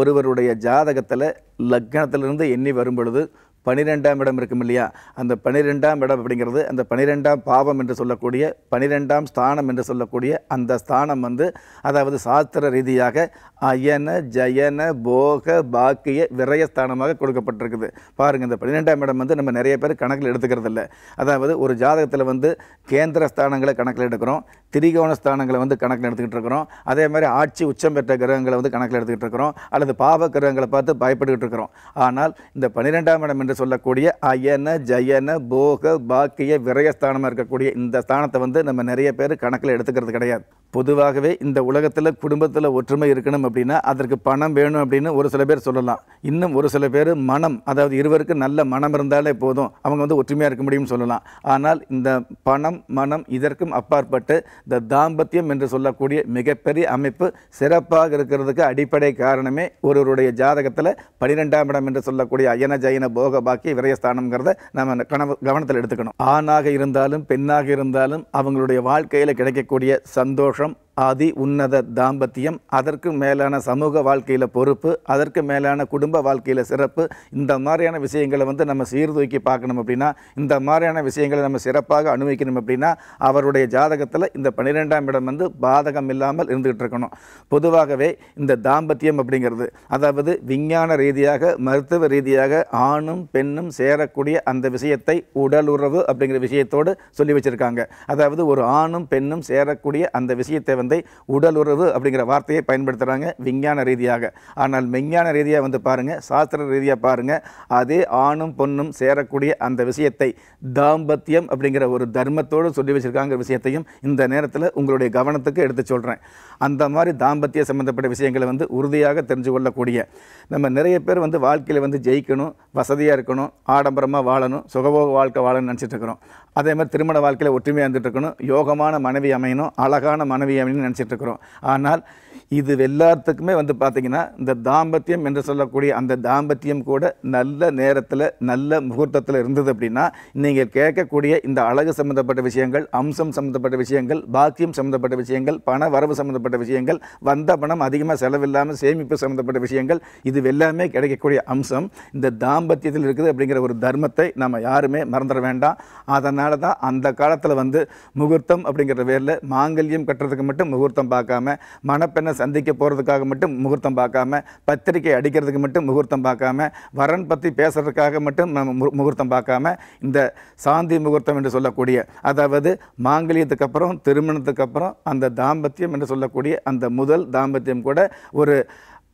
ஒருவருடைய ஜாதகத்தில் லக்னத்திலிருந்து எண்ணி வரும் பொழுது பனிரெண்டாம் இடம் இருக்கும் இல்லையா அந்த பனிரெண்டாம் இடம் அப்படிங்கிறது அந்த பனிரெண்டாம் பாவம் என்று சொல்லக்கூடிய பனிரெண்டாம் ஸ்தானம் என்று சொல்லக்கூடிய அந்த ஸ்தானம் வந்து அதாவது சாஸ்திர ரீதியாக அயன ஜயன போக பாக்கிய விரயஸ்தானமாக கொடுக்கப்பட்டிருக்குது பாருங்கள் இந்த பனிரெண்டாம் இடம் வந்து நம்ம நிறைய பேர் கணக்கில் எடுத்துக்கிறது இல்லை அதாவது ஒரு ஜாதகத்தில் வந்து கேந்திர ஸ்தானங்களை கணக்கில் எடுக்கிறோம் திரிகோண ஸ்தானங்களை வந்து கணக்கில் எடுத்துக்கிட்டு இருக்கிறோம் அதே மாதிரி ஆட்சி உச்சம் பெற்ற கிரகங்களை வந்து கணக்கில் எடுத்துக்கிட்டு இருக்கிறோம் அல்லது பாவ கிரகங்களை பார்த்து பயப்பட்டுக்கிட்டு இருக்கிறோம் ஆனால் இந்த பனிரெண்டாம் இடம் என்று என்று சொல்லக்கூடிய அயன ஜயன போக பாக்கிய விரயஸ்தானமாக இருக்கக்கூடிய இந்த ஸ்தானத்தை வந்து நம்ம நிறைய பேர் கணக்கில் எடுத்துக்கிறது கிடையாது பொதுவாகவே இந்த உலகத்தில் குடும்பத்தில் ஒற்றுமை இருக்கணும் அப்படின்னா அதற்கு பணம் வேணும் அப்படின்னு ஒரு சில பேர் சொல்லலாம் இன்னும் ஒரு சில பேர் மனம் அதாவது இருவருக்கு நல்ல மனம் இருந்தாலே போதும் அவங்க வந்து ஒற்றுமையாக இருக்க முடியும்னு சொல்லலாம் ஆனால் இந்த பணம் மனம் இதற்கும் அப்பாற்பட்டு இந்த தாம்பத்தியம் என்று சொல்லக்கூடிய மிகப்பெரிய அமைப்பு சிறப்பாக இருக்கிறதுக்கு அடிப்படை காரணமே ஒருவருடைய ஜாதகத்தில் பனிரெண்டாம் இடம் என்று சொல்லக்கூடிய அயன ஜயன போக பாக்கி விரயஸ்தானம்ங்கிறத நம்ம கனவு கவனத்தில் எடுத்துக்கணும் ஆணாக இருந்தாலும் பெண்ணாக இருந்தாலும் அவங்களுடைய வாழ்க்கையில் கிடைக்கக்கூடிய சந்தோஷம் from ஆதி உன்னத தாம்பத்தியம் அதற்கு மேலான சமூக வாழ்க்கையில் பொறுப்பு அதற்கு மேலான குடும்ப வாழ்க்கையில் சிறப்பு இந்த மாதிரியான விஷயங்களை வந்து நம்ம சீர்தூக்கி பார்க்கணும் அப்படின்னா இந்த மாதிரியான விஷயங்களை நம்ம சிறப்பாக அனுபவிக்கணும் அப்படின்னா அவருடைய ஜாதகத்தில் இந்த பன்னிரெண்டாம் இடம் வந்து பாதகம் இல்லாமல் இருந்துகிட்டு இருக்கணும் பொதுவாகவே இந்த தாம்பத்தியம் அப்படிங்கிறது அதாவது விஞ்ஞான ரீதியாக மருத்துவ ரீதியாக ஆணும் பெண்ணும் சேரக்கூடிய அந்த விஷயத்தை உடலுறவு அப்படிங்கிற விஷயத்தோடு சொல்லி வச்சுருக்காங்க அதாவது ஒரு ஆணும் பெண்ணும் சேரக்கூடிய அந்த விஷயத்தை குழந்தை உடல் உறவு அப்படிங்கிற வார்த்தையை பயன்படுத்துகிறாங்க விஞ்ஞான ரீதியாக ஆனால் விஞ்ஞான ரீதியாக வந்து பாருங்கள் சாஸ்திர ரீதியாக பாருங்கள் அதே ஆணும் பொண்ணும் சேரக்கூடிய அந்த விஷயத்தை தாம்பத்தியம் அப்படிங்கிற ஒரு தர்மத்தோடு சொல்லி வச்சுருக்காங்க விஷயத்தையும் இந்த நேரத்தில் உங்களுடைய கவனத்துக்கு எடுத்து சொல்கிறேன் அந்த மாதிரி தாம்பத்திய சம்மந்தப்பட்ட விஷயங்களை வந்து உறுதியாக தெரிஞ்சு கொள்ளக்கூடிய நம்ம நிறைய பேர் வந்து வாழ்க்கையில் வந்து ஜெயிக்கணும் வசதியாக இருக்கணும் ஆடம்பரமாக வாழணும் சுகபோக வாழ்க்கை வாழணும்னு நினச்சிட்டு இருக்கிறோம் அதே மாதிரி திருமண வாழ்க்கையில் ஒற்றுமையாக இருந்துட்டு இருக்கணும் யோகமான மனைவி அமையணும் அழகான மனைவி அமையணும் அப்படின்னு நினச்சிட்டு இருக்கிறோம் ஆனால் இது எல்லாத்துக்குமே வந்து பார்த்திங்கன்னா இந்த தாம்பத்தியம் என்று சொல்லக்கூடிய அந்த தாம்பத்தியம் கூட நல்ல நேரத்தில் நல்ல முகூர்த்தத்தில் இருந்தது அப்படின்னா நீங்கள் கேட்கக்கூடிய இந்த அழகு சம்மந்தப்பட்ட விஷயங்கள் அம்சம் சம்மந்தப்பட்ட விஷயங்கள் பாக்கியம் சம்மந்தப்பட்ட விஷயங்கள் பண வரவு சம்மந்தப்பட்ட விஷயங்கள் வந்த பணம் அதிகமாக செலவில்லாமல் சேமிப்பு சம்மந்தப்பட்ட விஷயங்கள் இது எல்லாமே கிடைக்கக்கூடிய அம்சம் இந்த தாம்பத்தியத்தில் இருக்குது அப்படிங்கிற ஒரு தர்மத்தை நம்ம யாருமே மறந்துட வேண்டாம் அதனால தான் அந்த காலத்தில் வந்து முகூர்த்தம் அப்படிங்கிற பேரில் மாங்கல்யம் கட்டுறதுக்கு மட்டும் மட்டும் முகூர்த்தம் பார்க்காம மணப்பெண்ணை சந்திக்க போகிறதுக்காக மட்டும் முகூர்த்தம் பார்க்காம பத்திரிக்கை அடிக்கிறதுக்கு மட்டும் முகூர்த்தம் பார்க்காம வரன் பற்றி பேசுகிறதுக்காக மட்டும் முகூர்த்தம் பார்க்காம இந்த சாந்தி முகூர்த்தம் என்று சொல்லக்கூடிய அதாவது மாங்கலியத்துக்கு அப்புறம் திருமணத்துக்கு அப்புறம் அந்த தாம்பத்தியம் என்று சொல்லக்கூடிய அந்த முதல் தாம்பத்தியம் கூட ஒரு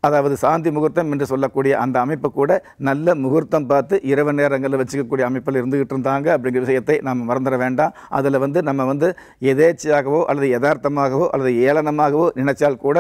அதாவது சாந்தி முகூர்த்தம் என்று சொல்லக்கூடிய அந்த அமைப்பு கூட நல்ல முகூர்த்தம் பார்த்து இரவு நேரங்களில் வச்சுக்கக்கூடிய அமைப்பில் இருந்துகிட்டு இருந்தாங்க அப்படிங்கிற விஷயத்தை நம்ம மறந்துட வேண்டாம் அதில் வந்து நம்ம வந்து எதேச்சியாகவோ அல்லது யதார்த்தமாகவோ அல்லது ஏளனமாகவோ நினைச்சால் கூட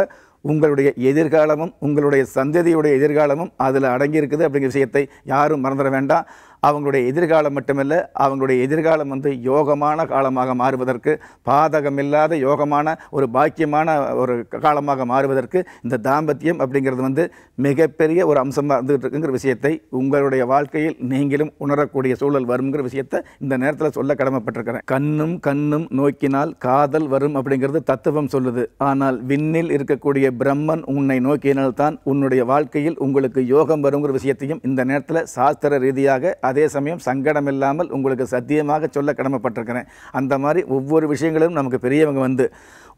உங்களுடைய எதிர்காலமும் உங்களுடைய சந்ததியுடைய எதிர்காலமும் அதில் அடங்கியிருக்குது அப்படிங்கிற விஷயத்தை யாரும் மறந்துட வேண்டாம் அவங்களுடைய எதிர்காலம் மட்டுமல்ல அவங்களுடைய எதிர்காலம் வந்து யோகமான காலமாக மாறுவதற்கு பாதகமில்லாத யோகமான ஒரு பாக்கியமான ஒரு காலமாக மாறுவதற்கு இந்த தாம்பத்தியம் அப்படிங்கிறது வந்து மிகப்பெரிய ஒரு அம்சமாக இருந்துகிட்டு இருக்குங்கிற விஷயத்தை உங்களுடைய வாழ்க்கையில் நீங்களும் உணரக்கூடிய சூழல் வருங்கிற விஷயத்தை இந்த நேரத்தில் சொல்ல கடமைப்பட்டிருக்கிறேன் கண்ணும் கண்ணும் நோக்கினால் காதல் வரும் அப்படிங்கிறது தத்துவம் சொல்லுது ஆனால் விண்ணில் இருக்கக்கூடிய பிரம்மன் உன்னை நோக்கினால்தான் உன்னுடைய வாழ்க்கையில் உங்களுக்கு யோகம் வருங்கிற விஷயத்தையும் இந்த நேரத்தில் சாஸ்திர ரீதியாக அதே சமயம் சங்கடம் இல்லாமல் உங்களுக்கு சத்தியமாக சொல்ல கடமைப்பட்டிருக்கிறேன் அந்த மாதிரி ஒவ்வொரு விஷயங்களும் நமக்கு பெரியவங்க வந்து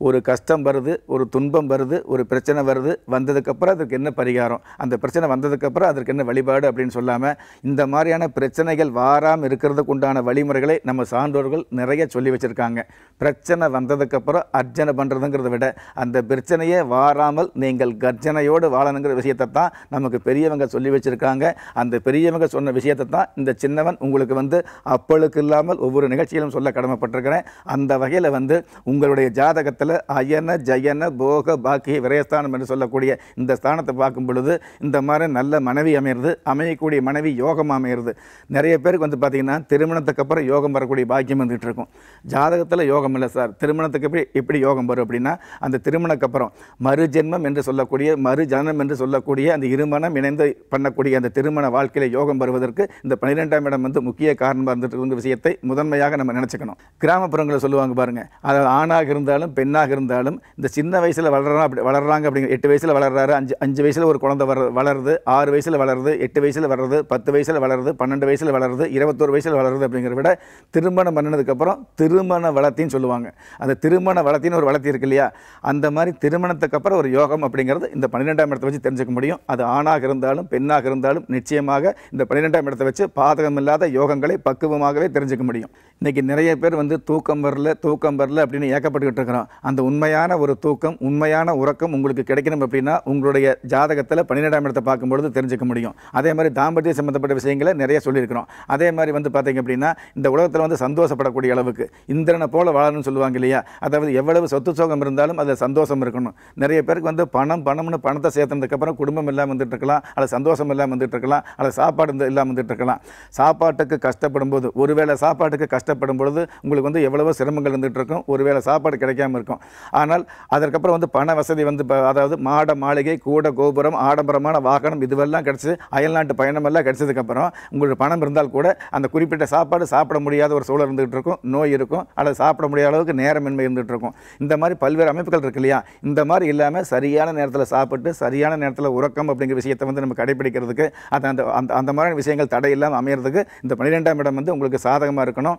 ஒரு கஷ்டம் வருது ஒரு துன்பம் வருது ஒரு பிரச்சனை வருது வந்ததுக்கப்புறம் அதற்கு என்ன பரிகாரம் அந்த பிரச்சனை வந்ததுக்கப்புறம் அதற்கு என்ன வழிபாடு அப்படின்னு சொல்லாமல் இந்த மாதிரியான பிரச்சனைகள் வாராமல் இருக்கிறதுக்கு உண்டான வழிமுறைகளை நம்ம சான்றோர்கள் நிறைய சொல்லி வச்சுருக்காங்க பிரச்சனை வந்ததுக்கப்புறம் அர்ஜனை பண்ணுறதுங்கிறத விட அந்த பிரச்சனையே வாரம் போகாமல் நீங்கள் கர்ஜனையோடு வாழணுங்கிற விஷயத்தை தான் நமக்கு பெரியவங்க சொல்லி வச்சுருக்காங்க அந்த பெரியவங்க சொன்ன விஷயத்தை தான் இந்த சின்னவன் உங்களுக்கு வந்து அப்பளுக்கு இல்லாமல் ஒவ்வொரு நிகழ்ச்சியிலும் சொல்ல கடமைப்பட்டிருக்கிறேன் அந்த வகையில் வந்து உங்களுடைய ஜாதகத்தில் அயன ஜயன போக பாக்கிய விரயஸ்தானம் என்று சொல்லக்கூடிய இந்த ஸ்தானத்தை பார்க்கும் பொழுது இந்த மாதிரி நல்ல மனைவி அமையிறது அமையக்கூடிய மனைவி யோகம் அமையிறது நிறைய பேருக்கு வந்து பார்த்திங்கன்னா திருமணத்துக்கு அப்புறம் யோகம் வரக்கூடிய பாக்கியம் வந்துகிட்டு இருக்கும் ஜாதகத்தில் யோகம் இல்லை சார் திருமணத்துக்கு எப்படி எப்படி யோகம் வரும் அப்படின்னா அந்த திருமணக்கப்புறம் மறு ஜென்மம் என்று சொல்லக்கூடிய மறு ஜனனம் என்று சொல்லக்கூடிய அந்த இருமணம் இணைந்து பண்ணக்கூடிய அந்த திருமண வாழ்க்கையில் யோகம் வருவதற்கு இந்த பன்னிரெண்டாம் இடம் வந்து முக்கிய காரணமாக இருந்துட்டு விஷயத்தை முதன்மையாக நம்ம நினச்சிக்கணும் கிராமப்புறங்களில் சொல்லுவாங்க பாருங்கள் அதாவது ஆணாக இருந்தாலும் பெண்ணாக இருந்தாலும் இந்த சின்ன வயசில் வளர்றா அப்படி வளர்றாங்க அப்படிங்கிற எட்டு வயசில் வளர்றாரு அஞ்சு அஞ்சு வயசில் ஒரு குழந்தை வர வளருது ஆறு வயசில் வளருது எட்டு வயசில் வளருது பத்து வயசில் வளருது பன்னெண்டு வயசில் வளருது இருபத்தோரு வயசில் வளருது அப்படிங்கிற விட திருமணம் பண்ணினதுக்கப்புறம் திருமண வளர்த்தின்னு சொல்லுவாங்க அந்த திருமண வளர்த்தின்னு ஒரு வளர்த்தி இருக்கு இல்லையா அந்த மாதிரி திருமணத்துக்கு அப்புறம் ஒரு யோகம் அப்படிங்கிறது இந்த பன்னிரெண்டாம் இடத்தை வச்சு தெரிஞ்சுக்க முடியும் அது ஆணாக இருந்தாலும் பெண்ணாக இருந்தாலும் நிச்சயமாக இந்த பன்னிரெண்டாம் இடத்தை வச்சு பாதகம் இல்லாத யோகங்களை பக்குவமாகவே தெரிஞ்சுக்க முடியும் இன்றைக்கி நிறைய பேர் வந்து தூக்கம் வரல தூக்கம் வரல அப்படின்னு ஏக்கப்பட்டுக்கிட்டு இருக்கிறோம் அந்த உண்மையான ஒரு தூக்கம் உண்மையான உறக்கம் உங்களுக்கு கிடைக்கணும் அப்படின்னா உங்களுடைய ஜாதகத்தில் பன்னிரெண்டாம் இடத்தை பார்க்கும்பொழுது தெரிஞ்சுக்க முடியும் அதே மாதிரி தாம்பத்திய சம்மந்தப்பட்ட விஷயங்களை நிறைய சொல்லியிருக்கிறோம் அதே மாதிரி வந்து பார்த்திங்க அப்படின்னா இந்த உலகத்தில் வந்து சந்தோஷப்படக்கூடிய அளவுக்கு இந்திரனை போல் வாழணும்னு சொல்லுவாங்க இல்லையா அதாவது எவ்வளவு சொத்து சோகம் இருந்தாலும் அதில் சந்தோஷம் இருக்கணும் நிறைய பேருக்கு வந்து பணம் பணம்னு பணத்தை சேர்த்ததுக்கப்புறம் குடும்பம் இல்லாமல் வந்துட்டு இருக்கலாம் அதில் சந்தோஷம் இல்லாமல் வந்துட்டு இருக்கலாம் அதில் சாப்பாடு இல்லாமல் வந்துட்டு இருக்கலாம் சாப்பாட்டுக்கு கஷ்டப்படும் போது ஒருவேளை சாப்பாட்டுக்கு கஷ்டம் கஷ்டப்படும் பொழுது உங்களுக்கு வந்து எவ்வளவோ சிரமங்கள் இருந்துகிட்டு இருக்கும் ஒருவேளை சாப்பாடு கிடைக்காம இருக்கும் ஆனால் அதற்கப்புறம் வந்து பண வசதி வந்து அதாவது மாட மாளிகை கூட கோபுரம் ஆடம்பரமான வாகனம் இதுவெல்லாம் கிடச்சி அயல்நாட்டு பயணமெல்லாம் கிடச்சதுக்கப்புறம் உங்களுக்கு பணம் இருந்தால் கூட அந்த குறிப்பிட்ட சாப்பாடு சாப்பிட முடியாத ஒரு சூழல் இருந்துகிட்டு இருக்கும் நோய் இருக்கும் அல்லது சாப்பிட முடியாத அளவுக்கு நேரமின்மை இருந்துகிட்டு இருக்கும் இந்த மாதிரி பல்வேறு அமைப்புகள் இருக்கு இல்லையா இந்த மாதிரி இல்லாமல் சரியான நேரத்தில் சாப்பிட்டு சரியான நேரத்தில் உறக்கம் அப்படிங்கிற விஷயத்தை வந்து நம்ம கடைபிடிக்கிறதுக்கு அது அந்த அந்த அந்த மாதிரியான விஷயங்கள் தடையில்லாமல் அமையிறதுக்கு இந்த பன்னிரெண்டாம் இடம் வந்து உங்களுக்கு சாதகமாக இருக்கணும்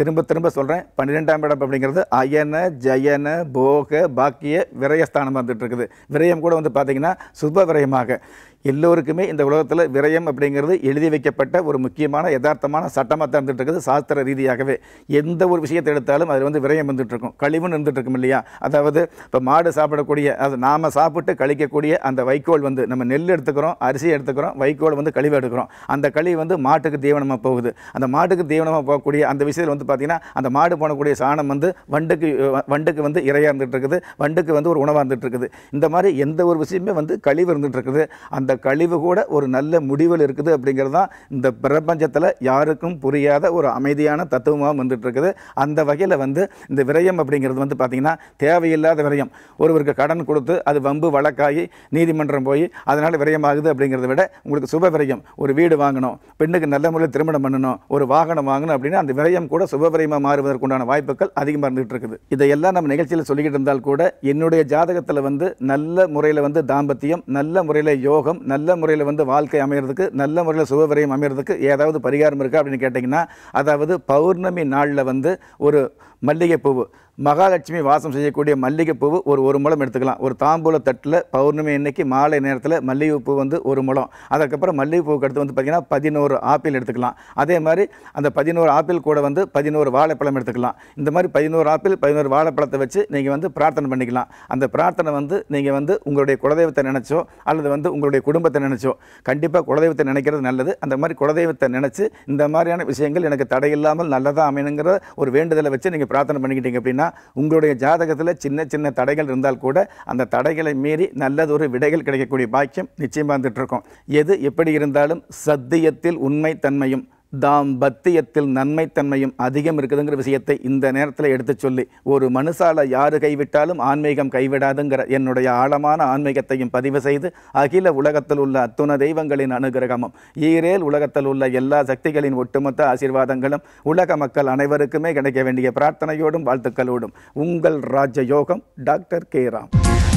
திரும்ப திரும்ப சொல்கிறேன் பன்னிரெண்டாம் இடம் அப்படிங்கிறது அயன ஜயன போக பாக்கிய விரயஸ்தானம் வந்துட்டு இருக்குது விரயம் கூட வந்து பார்த்திங்கன்னா சுப விரயமாக எல்லோருக்குமே இந்த உலகத்தில் விரயம் அப்படிங்கிறது எழுதி வைக்கப்பட்ட ஒரு முக்கியமான யதார்த்தமான சட்டமாக தான் இருந்துகிட்டு இருக்குது சாஸ்திர ரீதியாகவே எந்த ஒரு விஷயத்தை எடுத்தாலும் அதில் வந்து விரயம் வந்துட்டுருக்கும் கழிவுன்னு இருந்துகிட்ருக்கும் இல்லையா அதாவது இப்போ மாடு சாப்பிடக்கூடிய அது நாம் சாப்பிட்டு கழிக்கக்கூடிய அந்த வைக்கோல் வந்து நம்ம நெல் எடுத்துக்கிறோம் அரிசி எடுத்துக்கிறோம் வைக்கோல் வந்து கழிவு எடுக்கிறோம் அந்த கழிவு வந்து மாட்டுக்கு தீவனமாக போகுது அந்த மாட்டுக்கு தீவனமாக போகக்கூடிய அந்த விஷயத்தில் வந்து பார்த்தீங்கன்னா அந்த மாடு போனக்கூடிய சாணம் வந்து வண்டுக்கு வண்டுக்கு வந்து இரையாக இருந்துகிட்ருக்குது வண்டுக்கு வந்து ஒரு உணவாக இருந்துகிட்ருக்குது இந்த மாதிரி எந்த ஒரு விஷயமே வந்து கழிவு இருந்துகிட்ருக்குது அந்த கழிவு கூட ஒரு நல்ல முடிவில் இருக்குது அப்படிங்கிறது தான் இந்த பிரபஞ்சத்தில் யாருக்கும் புரியாத ஒரு அமைதியான தத்துவமாகவும் வந்துட்டுருக்குது அந்த வகையில் வந்து இந்த விரயம் அப்படிங்கிறது வந்து பார்த்திங்கன்னா தேவையில்லாத விரயம் ஒருவருக்கு கடன் கொடுத்து அது வம்பு வழக்காகி நீதிமன்றம் போய் அதனால் விரயமாகுது அப்படிங்கிறத விட உங்களுக்கு சுப விரயம் ஒரு வீடு வாங்கணும் பெண்ணுக்கு நல்ல முறையில் திருமணம் பண்ணணும் ஒரு வாகனம் வாங்கணும் அப்படின்னா அந்த விரயம் கூட சுபபரிமாக மாறுவதற்குண்டான வாய்ப்புகள் அதிகமாக இருந்துகிட்டு இருக்குது இதையெல்லாம் நம்ம நிகழ்ச்சியில் சொல்லிக்கிட்டு இருந்தால் கூட என்னுடைய ஜாதகத்தில் வந்து நல்ல முறையில் வந்து தாம்பத்தியம் நல்ல முறையில் யோகம் நல்ல முறையில் வந்து வாழ்க்கை அமைகிறதுக்கு நல்ல முறையில் சுபவரையும் அமைகிறதுக்கு ஏதாவது பரிகாரம் இருக்கா அப்படின்னு கேட்டிங்கன்னா அதாவது பௌர்ணமி நாளில் வந்து ஒரு மல்லிகைப்பூ மகாலட்சுமி வாசம் செய்யக்கூடிய மல்லிகைப்பூவு ஒரு ஒரு மூலம் எடுத்துக்கலாம் ஒரு தாம்பூல தட்டில் பௌர்ணமி இன்னைக்கு மாலை நேரத்தில் மல்லிகைப்பூ வந்து ஒரு மூலம் அதுக்கப்புறம் மல்லிகைப்பூவுக்கு அடுத்து வந்து பார்த்திங்கன்னா பதினோரு ஆப்பிள் எடுத்துக்கலாம் அதே மாதிரி அந்த பதினோரு ஆப்பிள் கூட வந்து பதினோரு வாழைப்பழம் எடுத்துக்கலாம் இந்த மாதிரி பதினோரு ஆப்பிள் பதினோரு வாழைப்பழத்தை வச்சு நீங்கள் வந்து பிரார்த்தனை பண்ணிக்கலாம் அந்த பிரார்த்தனை வந்து நீங்கள் வந்து உங்களுடைய குலதெய்வத்தை நினச்சோ அல்லது வந்து உங்களுடைய குடும்பத்தை நினச்சோ கண்டிப்பாக குலதெய்வத்தை நினைக்கிறது நல்லது அந்த மாதிரி குலதெய்வத்தை நினச்சி இந்த மாதிரியான விஷயங்கள் எனக்கு தடையில்லாமல் நல்லதாக அமையணுங்கிற ஒரு வேண்டுதலை வச்சு நீங்கள் பிரார்த்தனை பண்ணிக்கிட்டீங்க அப்படின்னா உங்களுடைய ஜாதகத்தில் சின்ன சின்ன தடைகள் இருந்தால் கூட அந்த தடைகளை மீறி நல்லதொரு விடைகள் கிடைக்கக்கூடிய பாக்கியம் நிச்சயமாக இருக்கும் எது எப்படி இருந்தாலும் சத்தியத்தில் உண்மை தன்மையும் தாம்பத்தியத்தில் தன்மையும் அதிகம் இருக்குதுங்கிற விஷயத்தை இந்த நேரத்தில் எடுத்து சொல்லி ஒரு மனுஷால யார் கைவிட்டாலும் ஆன்மீகம் கைவிடாதுங்கிற என்னுடைய ஆழமான ஆன்மீகத்தையும் பதிவு செய்து அகில உலகத்தில் உள்ள அத்துண தெய்வங்களின் அனுகிரகமும் ஈரேல் உலகத்தில் உள்ள எல்லா சக்திகளின் ஒட்டுமொத்த ஆசீர்வாதங்களும் உலக மக்கள் அனைவருக்குமே கிடைக்க வேண்டிய பிரார்த்தனையோடும் வாழ்த்துக்களோடும் உங்கள் ராஜயோகம் டாக்டர் கே ராம்